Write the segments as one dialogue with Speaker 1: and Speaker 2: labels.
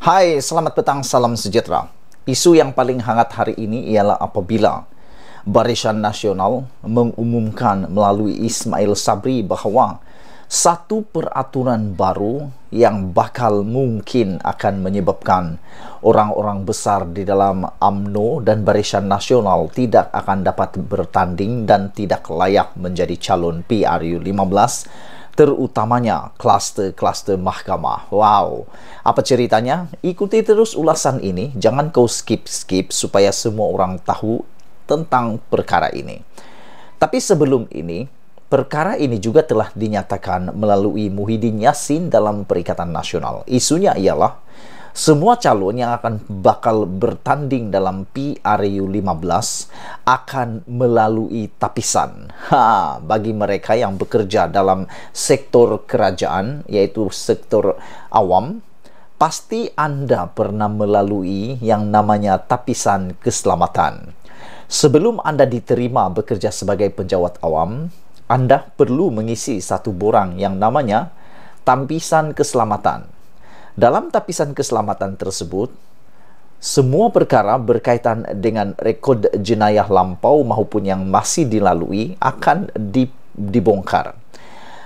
Speaker 1: Hai, selamat petang, salam sejahtera. Isu yang paling hangat hari ini ialah apabila Barisan Nasional mengumumkan melalui Ismail Sabri bahawa satu peraturan baru yang bakal mungkin akan menyebabkan orang-orang besar di dalam AMNO dan Barisan Nasional tidak akan dapat bertanding dan tidak layak menjadi calon PRU 15 terutamanya klaster-klaster mahkamah. Wow, apa ceritanya? Ikuti terus ulasan ini, jangan kau skip-skip supaya semua orang tahu tentang perkara ini. Tapi sebelum ini, perkara ini juga telah dinyatakan melalui Muhyiddin Yassin dalam Perikatan Nasional. Isunya ialah semua calon yang akan bakal bertanding dalam PRU 15 akan melalui tapisan. Ha, bagi mereka yang bekerja dalam sektor kerajaan yaitu sektor awam, pasti anda pernah melalui yang namanya tapisan keselamatan. Sebelum anda diterima bekerja sebagai penjawat awam, anda perlu mengisi satu borang yang namanya tapisan keselamatan. Dalam tapisan keselamatan tersebut, semua perkara berkaitan dengan rekod jenayah lampau maupun yang masih dilalui akan dibongkar.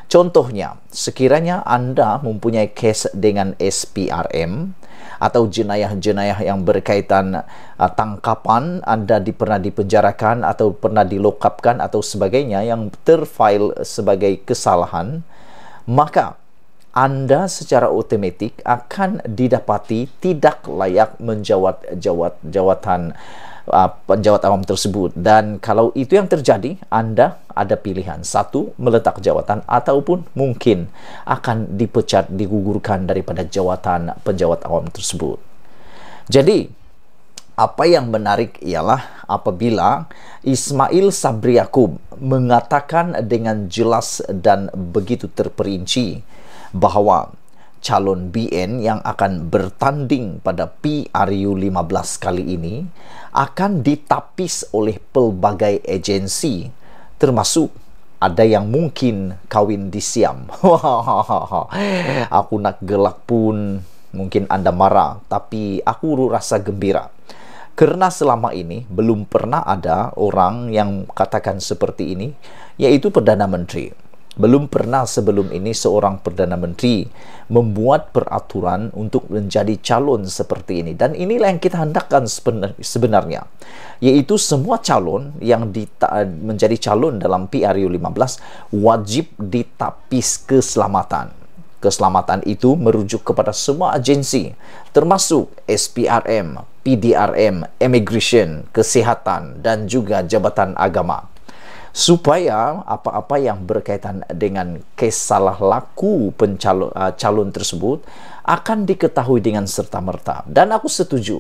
Speaker 1: Contohnya, sekiranya anda mempunyai kes dengan SPRM atau jenayah-jenayah yang berkaitan uh, tangkapan anda di, pernah dipenjarakan atau pernah dilokapkan atau sebagainya yang terfail sebagai kesalahan, maka Anda secara otomatik akan didapati tidak layak menjawat jawat jawatan uh, ah, penjawat awam tersebut dan kalau itu yang terjadi Anda ada pilihan satu meletak jawatan ataupun mungkin akan dipecat digugurkan daripada jawatan penjawat awam tersebut. Jadi apa yang menarik ialah apabila Ismail Sabri Yaakob mengatakan dengan jelas dan begitu terperinci bahwa calon BN yang akan bertanding pada PRU 15 kali ini akan ditapis oleh pelbagai agensi termasuk ada yang mungkin kawin di Siam. aku nak gelak pun mungkin Anda marah, tapi aku rasa gembira. Karena selama ini belum pernah ada orang yang katakan seperti ini, yaitu Perdana Menteri Belum pernah sebelum ini seorang Perdana Menteri membuat peraturan untuk menjadi calon seperti ini. Dan inilah yang kita hendakkan sebenarnya. yaitu semua calon yang menjadi calon dalam PRU15 wajib ditapis keselamatan. Keselamatan itu merujuk kepada semua agensi termasuk SPRM, PDRM, Immigration, Kesihatan dan juga Jabatan Agama. supaya apa-apa yang berkaitan dengan kesalah laku pencalon uh, eh, calon tersebut akan diketahui dengan serta merta. Dan aku setuju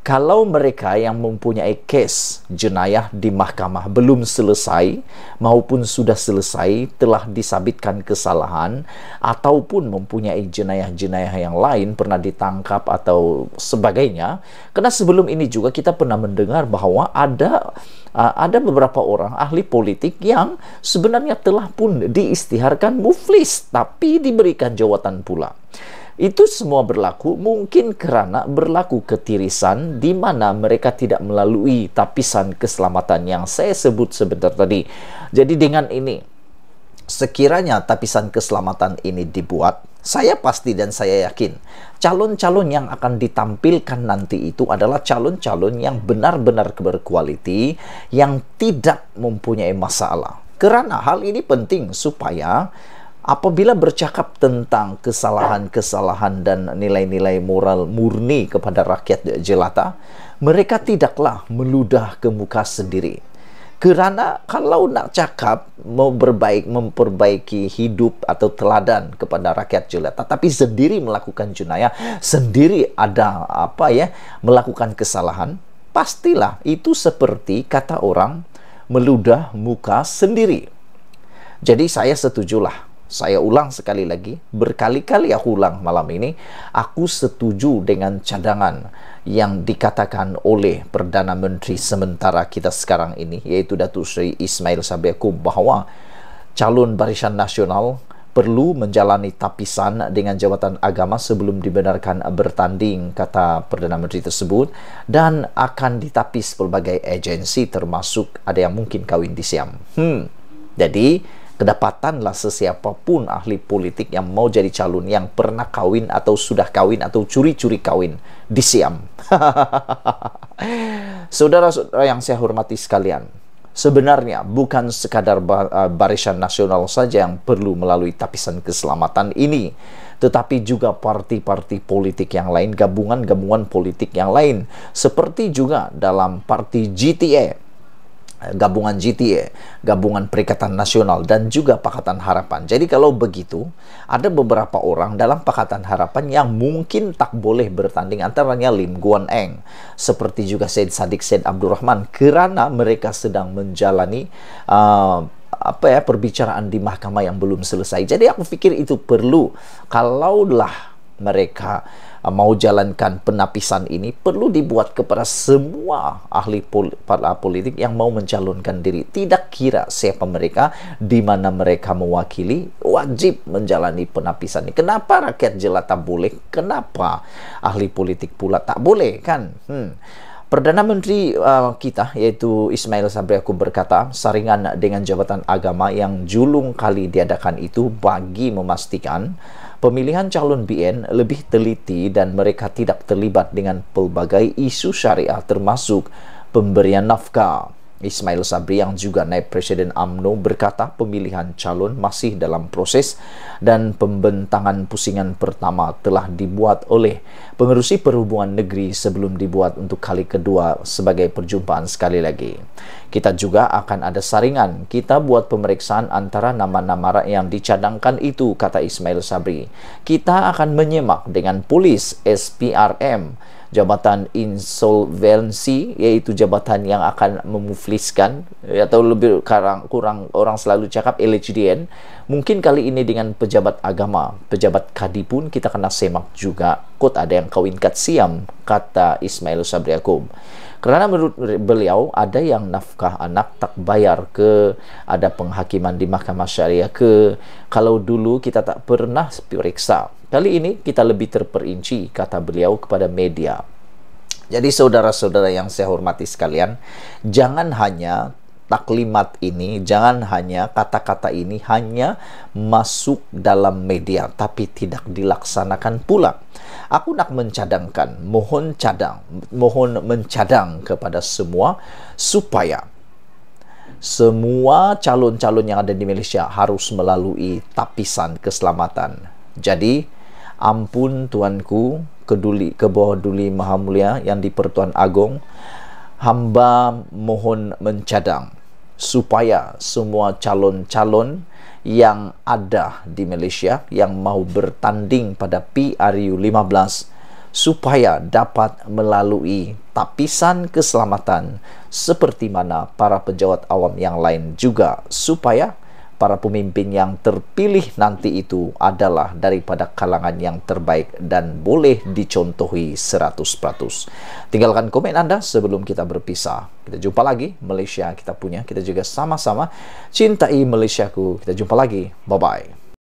Speaker 1: kalau mereka yang mempunyai case jenayah di mahkamah belum selesai maupun sudah selesai telah disabitkan kesalahan ataupun mempunyai jenayah-jenayah yang lain pernah ditangkap atau sebagainya karena sebelum ini juga kita pernah mendengar bahwa ada ada beberapa orang ahli politik yang sebenarnya telah pun diistiharkan muflis tapi diberikan jawatan pula itu semua berlaku mungkin kerana berlaku ketirisan di mana mereka tidak melalui tapisan keselamatan yang saya sebut sebentar tadi. Jadi dengan ini, sekiranya tapisan keselamatan ini dibuat, saya pasti dan saya yakin calon-calon yang akan ditampilkan nanti itu adalah calon-calon yang benar-benar berkualiti yang tidak mempunyai masalah. Karena hal ini penting supaya apabila bercakap tentang kesalahan-kesalahan dan nilai-nilai moral murni kepada rakyat jelata, mereka tidaklah meludah ke muka sendiri. Kerana kalau nak cakap mau berbaik memperbaiki hidup atau teladan kepada rakyat jelata tapi sendiri melakukan jenayah, sendiri ada apa ya melakukan kesalahan, pastilah itu seperti kata orang meludah muka sendiri. Jadi saya setujulah saya ulang sekali lagi, berkali-kali aku ulang malam ini, aku setuju dengan cadangan yang dikatakan oleh Perdana Menteri sementara kita sekarang ini, yaitu Datuk Seri Ismail Sabiakum, bahawa calon barisan nasional perlu menjalani tapisan dengan jawatan agama sebelum dibenarkan bertanding kata Perdana Menteri tersebut dan akan ditapis pelbagai agensi termasuk ada yang mungkin kawin di Siam hmm. jadi Kedapatanlah sesiapapun ahli politik yang mau jadi calon yang pernah kawin atau sudah kawin atau curi-curi kawin di Siam. Saudara-saudara yang saya hormati sekalian, sebenarnya bukan sekadar eh, barisan nasional saja yang perlu melalui tapisan keselamatan ini, tetapi juga parti-parti politik yang lain, gabungan-gabungan politik yang lain, seperti juga dalam parti GTA gabungan GTA, gabungan Perikatan Nasional dan juga Pakatan Harapan. Jadi kalau begitu, ada beberapa orang dalam Pakatan Harapan yang mungkin tak boleh bertanding antaranya Lim Guan Eng, seperti juga Said Sadik Said Abdurrahman kerana mereka sedang menjalani uh, apa ya perbicaraan di mahkamah yang belum selesai. Jadi aku pikir itu perlu kalaulah mereka Ah, mau jalankan penapisan ini perlu dibuat kepada semua ahli para politik yang mau mencalonkan diri. Tidak kira siapa mereka, di mana mereka mewakili, wajib menjalani penapisan ini. Kenapa rakyat jelata boleh? Kenapa ahli politik pula tak boleh kan? Hmm. Perdana Menteri uh, kita yaitu Ismail Sabri Yaakob berkata, saringan dengan jabatan agama yang julung kali diadakan itu bagi memastikan Pemilihan calon BN lebih teliti dan mereka tidak terlibat dengan pelbagai isu syariah termasuk pemberian nafkah. Ismail Sabri yang juga naib Presiden AMNO berkata pemilihan calon masih dalam proses dan pembentangan pusingan pertama telah dibuat oleh pengerusi perhubungan negeri sebelum dibuat untuk kali kedua sebagai perjumpaan sekali lagi. Kita juga akan ada saringan, kita buat pemeriksaan antara nama-nama yang dicadangkan itu, kata Ismail Sabri. Kita akan menyemak dengan polis SPRM jabatan insolvensi yaitu jabatan yang akan memufliskan atau lebih kurang, kurang orang selalu cakap LHDN mungkin kali ini dengan pejabat agama pejabat kadi pun kita kena semak juga kot ada yang kawin kat siam kata Ismail Sabri kerana menurut beliau ada yang nafkah anak tak bayar ke ada penghakiman di mahkamah syariah ke kalau dulu kita tak pernah periksa kali ini kita lebih terperinci kata beliau kepada media jadi saudara-saudara yang saya hormati sekalian, jangan hanya taklimat ini, jangan hanya kata-kata ini hanya masuk dalam media, tapi tidak dilaksanakan pula. Aku nak mencadangkan, mohon cadang, mohon mencadang kepada semua supaya semua calon-calon yang ada di Malaysia harus melalui tapisan keselamatan. Jadi, ampun Tuanku, keduli, kebawah duli Maha Mulia yang di Pertuan Agong, hamba mohon mencadang supaya semua calon-calon yang ada di Malaysia yang mahu bertanding pada PRU15 supaya dapat melalui tapisan keselamatan seperti mana para pejabat awam yang lain juga supaya para pemimpin yang terpilih nanti itu adalah daripada kalangan yang terbaik dan boleh dicontohi 100%. Tinggalkan komen Anda sebelum kita berpisah. Kita jumpa lagi, Malaysia kita punya. Kita juga sama-sama cintai Malaysiaku. Kita jumpa lagi. Bye-bye.